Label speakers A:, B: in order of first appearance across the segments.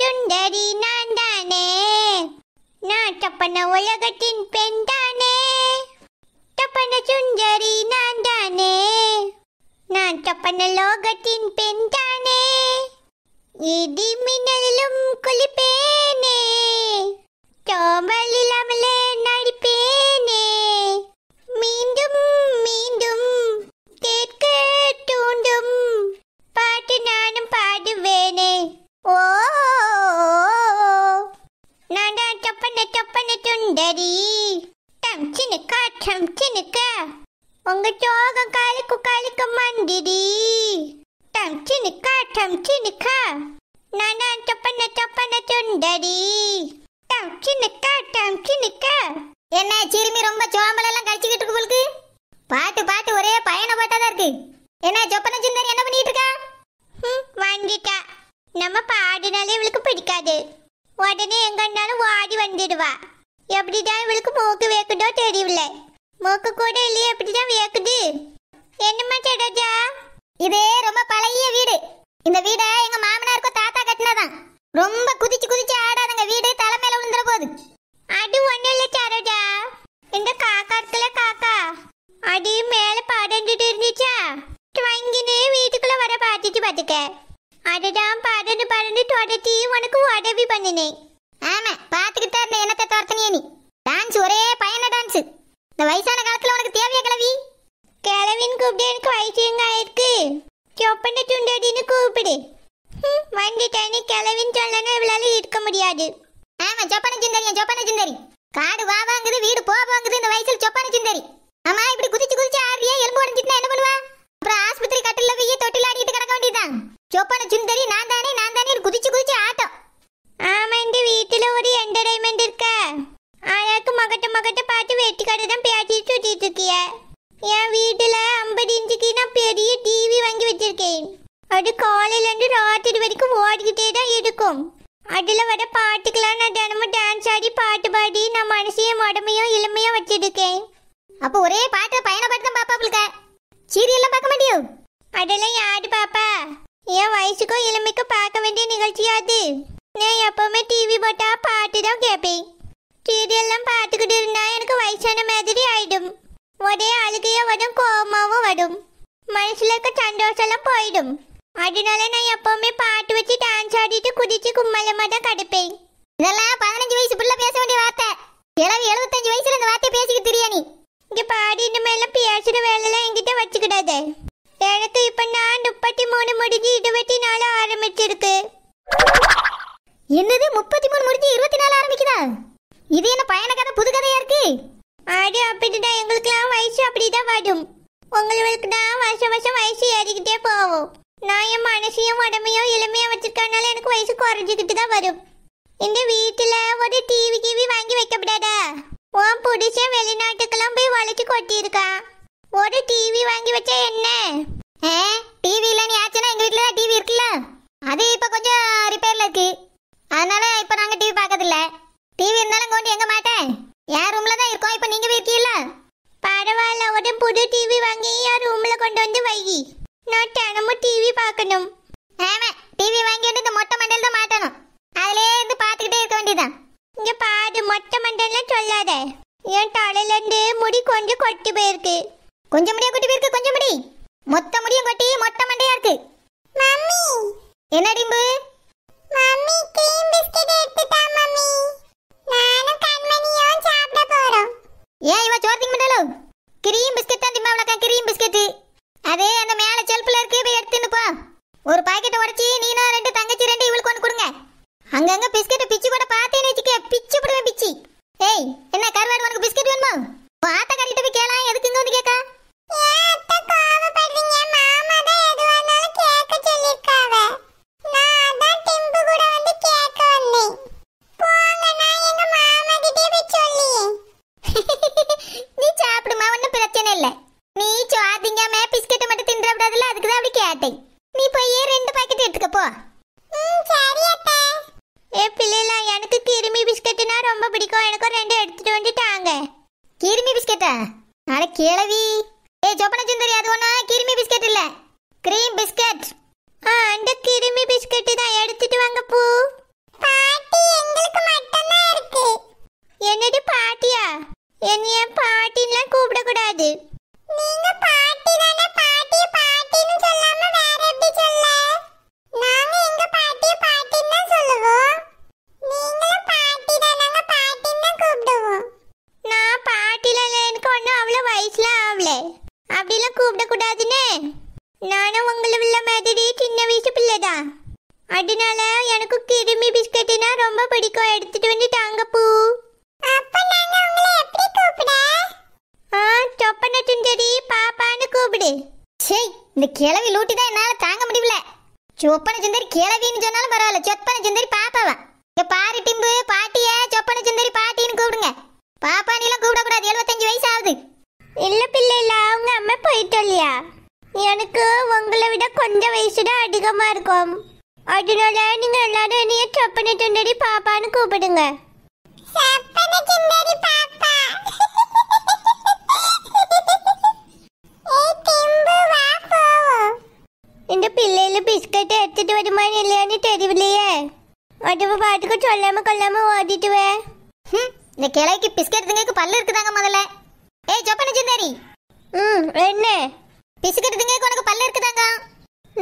A: சுந்தரி நான் தானே நான் தப்பன உலகத்தின் பெண் தானே தப்பன சுந்தரி நான் தானே நான் தப்பன லோகத்தின் பெண் தானே இடி மின்னலிலும் குளிப்பேனே சோம்பல் இல்லாமலே दीदी टमची निका टमची निका नाना चपन चपन चुंडरी டம்கி நிக்கா டம்கி நிக்கா என்ன சிறுமி ரொம்ப சோம்பல எல்லாம் கழிச்சுக்கிட்டு பாட்டு பாட்டு ஒரே பயண பாட்டா தான் இருக்கு என்ன சொப்பன சுந்தரி என்ன பண்ணிட்டு இருக்கா வாங்கிட்டா நம்ம பாடினாலே இவளுக்கு பிடிக்காது உடனே எங்கன்னாலும் ஓடி வந்துடுவா எப்படிதான் இவளுக்கு மூக்கு வேக்குதோ தெரியல மூக்கு கூட இல்லையே எப்படிதான் வேக்குது என்னமா சடோஜா இது ரொம்ப பழைய வீடு இந்த வீடை எங்க மாமனாருக்கும் தாத்தா கட்டினதான் ரொம்ப குதிச்சு குதிச்சு ஆடாதுங்க வீடு தலைமையில விழுந்துற போகுது அடி ஒண்ணு இல்ல சரோஜா இந்த காக்காத்துல காக்கா அடி மேல படந்துட்டு இருந்துச்சா துவங்கினு வீட்டுக்குள்ள வர பாத்துச்சு பாத்துக்க அதுதான் படந்து படந்து தொடச்சி உனக்கு உதவி பண்ணினேன் ஆமா பாத்துக்கிட்டா இருந்த என்னத்தை துரத்தனியே நீ டான்ஸ் ஒரே பயண டான்ஸ் இந்த வயசான காலத்துல உனக்கு தேவையா கிளவி அப்படின்னு கூப்பிட்டு எனக்கு வயசுங்க ஆயிருக்கு சொப்பன சுண்டடின்னு கூப்பிடு வந்துட்டேன்னு கிளவின்னு சொல்லனா இவளால இருக்க முடியாது ஆமா சொப்பன சுந்தரியா சொப்பன சுந்தரி காடு வா வாங்குது வீடு போ வாங்குது இந்த வயசுல சொப்பன சுந்தரி ஆமா இப்படி குதிச்சு குதிச்சு ஆடுறியா எலும்பு உடஞ்சிட்டுனா என்ன பண்ணுவா அப்புறம் ஆஸ்பத்திரி கட்டில போய் தொட்டில் ஆடிட்டு கிடக்க வேண்டியதான் சொப்பன சுந்தரி நான் பாடி நான் மனசையும் உடம்பையும் இளமையும் வச்சிருக்கேன் அப்போ ஒரே பாட்டு பையனை பாட்டு தான் பாப்பா உங்களுக்கு சீரியல்லாம் பார்க்க மாட்டியோ அதெல்லாம் யாரு பாப்பா என் வயசுக்கும் இளமைக்கும் பார்க்க வேண்டிய நிகழ்ச்சி அது நான் எப்பவுமே டிவி போட்டா பாட்டு தான் கேட்பேன் சீரியல்லாம் பார்த்துக்கிட்டு இருந்தா எனக்கு வயசான மாதிரி ஆயிடும் ஒரே அழுகையா வரும் கோபமாவும் வரும் மனசுல இருக்க சந்தோஷம்லாம் போயிடும் அதனால நான் எப்பவுமே பாட்டு வச்சு டான்ஸ் ஆடிட்டு குதிச்சு கும்மலமாக தான் கிடப்பேன் இதெல்லாம் பதினஞ்சு வயசு பிள்ளை பேச வேண்டிய வார்த்தை கிழவி எழுபத்தஞ்சு வயசுல இந்த வார்த்தையை பேசிக்கிட்டு தெரியா நீ இங்க பாடி இனிமேல பேசுற வேலையெல்லாம் என்கிட்ட வச்சுக்கிடாதே எனக்கு இப்ப நான் முப்பத்தி மூணு முடிஞ்சு இருபத்தி நாலு ஆரம்பிச்சிருக்கு என்னது முப்பத்தி மூணு முடிஞ்சு இருபத்தி நாலு ஆரம்பிக்குதா இது என்ன பயண கதை புது கதையா இருக்கு ஆடு அப்படிதான் எங்களுக்குலாம் வயசு அப்படிதான் வரும் உங்களுக்கு தான் வருஷம் வருஷம் வயசு ஏறிக்கிட்டே போவோம் நான் என் மனசையும் உடம்பையும் இளமையா வச்சிருக்கனால எனக்கு வயசு குறைஞ்சிக்கிட்டு தான் வரும் இந்த வீட்டுல ஒரு டிவி கிவி வாங்கி வைக்கப்படாதா உன் புடிச்ச வெளிநாட்டுக்கெல்லாம் போய் வளைச்சு கொட்டியிருக்கான் ஒரு டிவி வாங்கி வச்சா என்ன ஏ டிவி இல்ல நீ ஆச்சுன்னா எங்க வீட்டுல தான் டிவி இருக்குல்ல அது இப்ப கொஞ்சம் ரிப்பேர்ல இருக்கு அதனால இப்ப நாங்க டிவி பாக்கதில்ல டிவி இருந்தாலும் கொண்டு எங்க மாட்டேன் என் ரூம்ல தான் இருக்கோம் இப்ப நீங்க இருக்கீல்ல பரவாயில்ல ஒரு புது டிவி வாங்கி என் ரூம்ல கொண்டு வந்து வை நான் தினமும் டிவி பார்க்கணும் ஆமா டிவி வாங்கி வந்து இந்த மொட்டை மண்டல் தான் மாட்டணும் அதுலயே இருந்து பார்த்துக்கிட்டே இருக்க வேண்டியதான் இங்க பாடு மொட்டை மண்டலம் சொல்லாத என் தலையில இருந்து முடி கொஞ்சம் கொட்டி போயிருக்கு கொஞ்சம் முடியா கொட்டி போயிருக்கு கொஞ்சம் முடி மொத்த முடியும் கொட்டி மொட்டை மண்டையா இருக்கு என்ன டிம்பு சேட்டை நீ போய் ரெண்டு பாக்கெட் எடுத்துக்க போ ஏ பிள்ளைலா எனக்கு கிருமி பிஸ்கட்னா ரொம்ப பிடிக்கும் எனக்கும் ரெண்டு எடுத்துட்டு வந்துட்டாங்க கிருமி பிஸ்கட்டா அட கேளவி ஏ சொப்பன சுந்தரி அது ஒண்ணா கிருமி பிஸ்கட் இல்ல கிரீம் பிஸ்கட் சே இந்த கிழவி லூட்டி தான் என்னால தாங்க முடியல சொப்பன சுந்தரி கிழவின்னு சொன்னாலும் பரவாயில்ல சொப்பன சுந்தரி பாப்பாவா இங்கே பாரு டிம்பு பாட்டிய சொப்பன சுந்தரி பாட்டின்னு கூப்பிடுங்க பாப்பானிலாம் கூப்பிடக்கூடாது எழுபத்தஞ்சு வயசு ஆகுது இல்ல இல்லை பிள்ளைல அவங்க அம்மா போயிட்டோம் இல்லையா எனக்கு உங்களை விட கொஞ்சம் வயசு தான் அதிகமாக இருக்கும் அதனால நீங்கள் எல்லாரும் என்னைய சொப்பன சுந்தரி பாப்பான்னு கூப்பிடுங்க சொப்பன சுந்தரி பாப்பா എന്റെ പിള്ളേല് ബിസ്ക്കറ്റ് എടുത്തിട്ട് വരുമാനം ഇല്ലാണ്ട് തരുവില്ലയേ ഒറ്റപ്പോ പാട്ടുക്ക് ചൊല്ലാമ കൊല്ലാമ ഓടിട്ട് വേ இந்த கிளைக்கு பிஸ்கட் திங்கக்கு பல்லு இருக்குதாங்க முதல்ல ஏய் ஜொப்பன சிந்தாரி ம் என்ன பிஸ்கட் திங்கக்கு உனக்கு பல்லு இருக்குதாங்க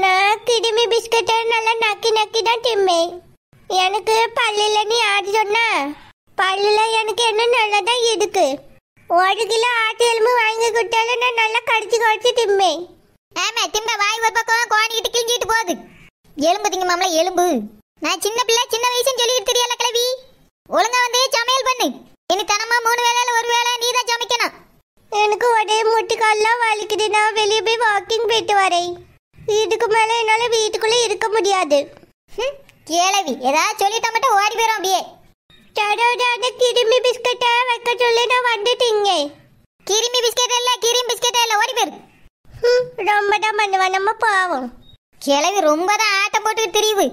A: நான் கிடுமி பிஸ்கட்டை நல்லா நக்கி நக்கி தான் திம்பே எனக்கு பல்லில் நீ ஆடி சொன்ன பல்லில் எனக்கு என்ன நல்லதாக இருக்கு ஒரு கிலோ ஆட்டு எலும்பு வாங்கி கொடுத்தாலும் நான் நல்லா கடிச்சு கடிச்சு திம்பேன் ஆமா திம்ப வாய் ஒரு பக்கம் கோணிக்கிட்டு கிழிஞ்சிட்டு போகுது எலும்பு திங்க மாமல எலும்பு நான் சின்ன பிள்ளை சின்ன வயசுன்னு சொல்லிட்டு தெரியல கிளவி ஒழுங்கா வந்து சமையல் பண்ணு இனி தனமா மூணு வேலையில ஒரு வேளை நீ தான் சமைக்கணும் எனக்கு உடைய முட்டுக்கால்லாம் வலிக்குது நான் வெளியே போய் வாக்கிங் போயிட்டு வரேன் இதுக்கு மேலே என்னால வீட்டுக்குள்ளே இருக்க முடியாது கேளவி ஏதாவது சொல்லிட்ட மட்டும் ஓடி போயிடும் அப்படியே கிரிமி கிருமி பிஸ்கட்டை வைக்க சொல்லி நான் வந்துட்டீங்க கிருமி பிஸ்கட் இல்லை கிருமி பிஸ்கட் இல்லை ஓடி போயிரு ரொம்ப தான் பண்ணுவான் நம்ம பாவம் கிழவி ரொம்ப தான் ஆட்டம் போட்டுக்கிட்டு தெரியுது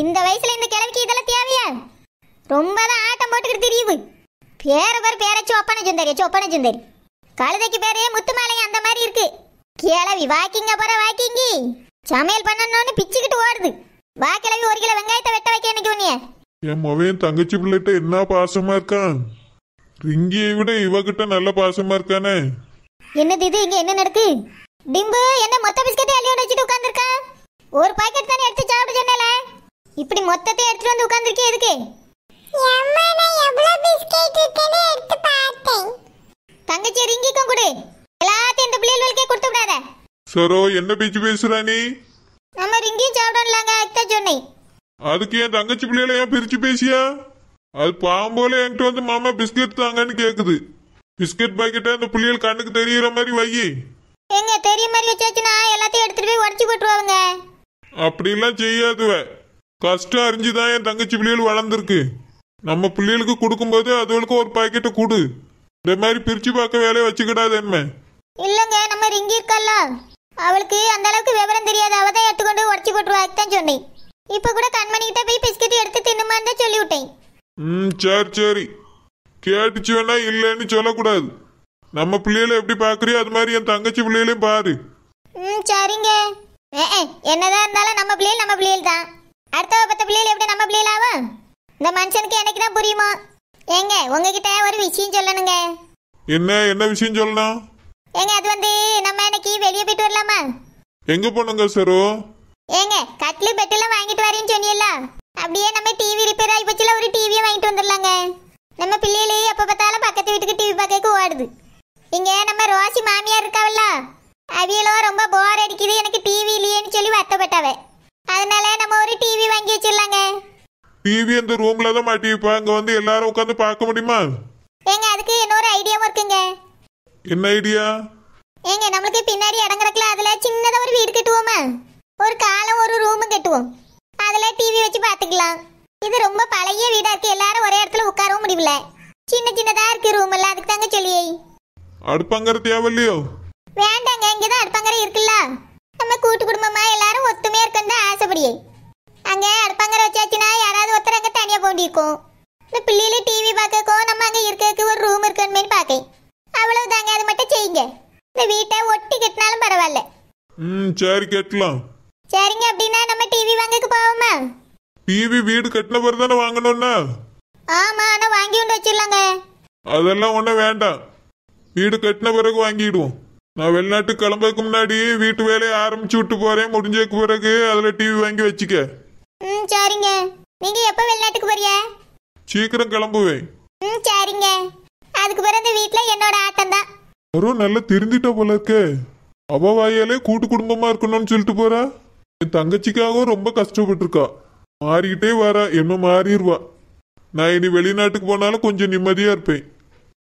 A: இந்த வயசுல இந்த கிழவிக்கு இதெல்லாம் தேவையா ரொம்ப தான் ஆட்டம் போட்டுக்கிட்டு தெரியுது பேர பேர் பேர சொப்பன சுந்தரி சொப்பன சுந்தரி கழுதைக்கு முத்து முத்துமாலை அந்த மாதிரி இருக்கு கிழவி வாக்கிங்க போற வாக்கிங்கி சமையல் பண்ணணும்னு பிச்சுக்கிட்டு ஓடுது வா கிழவி ஒரு கிலோ வெங்காயத்தை வெட்ட வைக்க எனக்கு உன்னிய
B: என் மொவையன் தங்கச்சி பிள்ளைகிட்ட என்ன பாசமா இருக்கான் ரிங்கியை விட இவகிட்ட நல்ல பாசமா இருக்கானே
A: என்னது இது இங்க என்ன நடக்கு டிம்பு என்ன மொத்த பிஸ்கட்டை அள்ளியோட வச்சுட்டு உட்காந்துருக்கா ஒரு பாக்கெட் தானே எடுத்து சாப்பிட சொன்னல இப்படி மொத்தத்தை எடுத்துட்டு வந்து உட்காந்துருக்கே எதுக்கு தங்கச்சி ரிங்கிக்கும் கொடு எல்லாத்தையும் இந்த பிள்ளைகளுக்கே கொடுத்து விடாத
B: சரோ என்ன பேச்சு பேசுற நீ
A: நம்ம ரிங்கியும் சாப்பிடலாங்க அத்தான் சொன்னேன்
B: அதுக்கு ஏன் தங்கச்சி பிள்ளைகளை ஏன் பிரிச்சு பேசியா அது பாம்போல என்கிட்ட வந்து மாமா பிஸ்கெட் தாங்கன்னு கேக்குது பிஸ்கெட் பாக்கெட்டை அந்த பிள்ளைகள் கண்ணுக்கு தெரியற மாதிரி வையி
A: எங்க தெரிய மாதிரி வச்சாச்சுன்னா எல்லாத்தையும் எடுத்துட்டு போய் உடச்சு போட்டுருவாங்க
B: அப்படிலாம் செய்யாதுவ கஷ்டம் அறிஞ்சுதான் என் தங்கச்சி பிள்ளைகள் வளர்ந்துருக்கு நம்ம பிள்ளைகளுக்கு கொடுக்கும்போது அதுகளுக்கு ஒரு பாக்கெட்டை கொடு இந்த மாதிரி பிரிச்சு பார்க்க வேலையை வச்சுக்கிடாது என்ன
A: இல்லங்க நம்ம ரிங்கி இருக்கல்ல அவளுக்கு அந்த அளவுக்கு விவரம் தெரியாது அவ தான் எடுத்துக்கொண்டு உடச்சு போட்டுருவாக்கு தான் சொன்னேன் இப்போ கூட கண்மணிக்கிட்ட போய் பிஸ்கட் எடுத்து தின்னுமான்னு தான் சொல்லி
B: விட்டேன் ம் சரி சரி கேட்டுச்சு வேணா இல்லைன்னு சொல்லக்கூடாது நம்ம பிள்ளைகளை எப்படி பாக்குறியோ அது மாதிரி என் தங்கச்சி பிள்ளைகளையும் பாரு
A: ம் சரிங்க என்னதான் இருந்தாலும் நம்ம பிள்ளைகள் நம்ம பிள்ளைகள் தான் அடுத்த பத்த பிள்ளைகள் எப்படி நம்ம பிள்ளைகளாவா இந்த மனுஷனுக்கு எனக்கு தான் புரியுமா ஏங்க உங்ககிட்ட ஒரு விஷயம் சொல்லணுங்க
B: என்ன என்ன விஷயம் சொல்லணும்
A: ஏங்க அது வந்து நம்ம இன்னைக்கு வெளியே போயிட்டு வரலாமா
B: எங்க போனங்க சரோ
A: ஏங்க கட்லு பெட்டெல்லாம் வாங்கிட்டு வரேன்னு சொன்னீல்ல அப்படியே நம்ம டிவி ரிப்பேர் ஆகி போச்சுல ஒரு டிவியும் வாங்கிட்டு வந்துடலாங்க நம்ம பிள்ளைகளே எப்போ பார்த்தாலும் பக்கத்து வீட்டுக்கு டிவி பார்க்க ஓடுது இங்கே நம்ம ரோசி மாமியார் இருக்காவல்ல அவியலோ ரொம்ப போர் அடிக்குது எனக்கு டிவி இல்லையேன்னு சொல்லி வத்தப்பட்டவே அதனால நம்ம ஒரு டிவி வாங்கி வச்சிடலாங்க
B: டிவி அந்த ரூம்ல தான் மாட்டி வைப்பா அங்க வந்து எல்லாரும் உட்காந்து பார்க்க முடியுமா
A: ஏங்க அதுக்கு இன்னொரு ஐடியாவும் இருக்குங்க என்ன ஐடியா ஏங்க நம்மளுக்கு பின்னாடி இடம் அதுல சின்னதா ஒரு வீடு கட்டுவோமா ஒரு காலம் ஒரு ரூம் கட்டுவோம் அதுல டிவி வச்சு பாத்துக்கலாம் இது ரொம்ப பழைய வீடா இருக்கு எல்லாரும் ஒரே இடத்துல உட்காரவும் முடியல சின்ன சின்னதா இருக்கு ரூம் எல்லாம் அதுக்கு தாங்க சொல்லியே
B: அடுப்பங்கரை தேவை இல்லையோ
A: வேண்டாங்க இங்கதான் அடுப்பங்கரை இருக்குல்ல நம்ம கூட்டு குடும்பமா எல்லாரும் ஒத்துமையா இருக்கணும் ஆசைப்படியே அங்க அடுப்பங்கரை வச்சாச்சுன்னா யாராவது ஒருத்தர் அங்க தனியா போண்டிருக்கோம் இந்த பிள்ளையில டிவி பார்க்கக்கோ நம்ம அங்க இருக்கிறதுக்கு ஒரு ரூம் இருக்கணுமே பாக்கேன் அவ்வளவுதாங்க அது மட்டும் செய்யுங்க இந்த வீட்டை ஒட்டி கட்டினாலும் பரவாயில்ல
B: ம் சரி கட்டலாம்
A: சரிங்க அப்படின்னா நம்ம டிவி வாங்கக்கு போவோமா
B: டிவி வீடு கட்டின பிறகு தானே வாங்கணும்னா
A: ஆமா ஆனா வாங்கி கொண்டு வச்சிடலாங்க
B: அதெல்லாம் ஒன்றும் வேண்டாம் வீடு கட்டின பிறகு வாங்கிடுவோம் நான் வெளிநாட்டு கிளம்புறதுக்கு முன்னாடி வீட்டு வேலையை ஆரம்பிச்சு விட்டு போறேன் முடிஞ்சதுக்கு பிறகு அதுல டிவி வாங்கி வச்சுக்க
A: ம் சரிங்க நீங்க எப்ப வெளிநாட்டுக்கு போறிய
B: சீக்கிரம் கிளம்புவேன்
A: ம் சரிங்க அதுக்கு பிறகு வீட்ல என்னோட ஆட்டம்
B: தான் ஒரு நல்லா தெரிஞ்சிட்ட போல இருக்கே அவ வாயாலே கூட்டு குடும்பமா இருக்கணும்னு சொல்லிட்டு போற என் தங்கச்சிக்காகவும் ரொம்ப கஷ்டப்பட்டு இருக்கா மாறிக்கிட்டே வரா என்ன மாறிடுவா நான் இனி வெளிநாட்டுக்கு போனாலும் கொஞ்சம் நிம்மதியா இருப்பேன்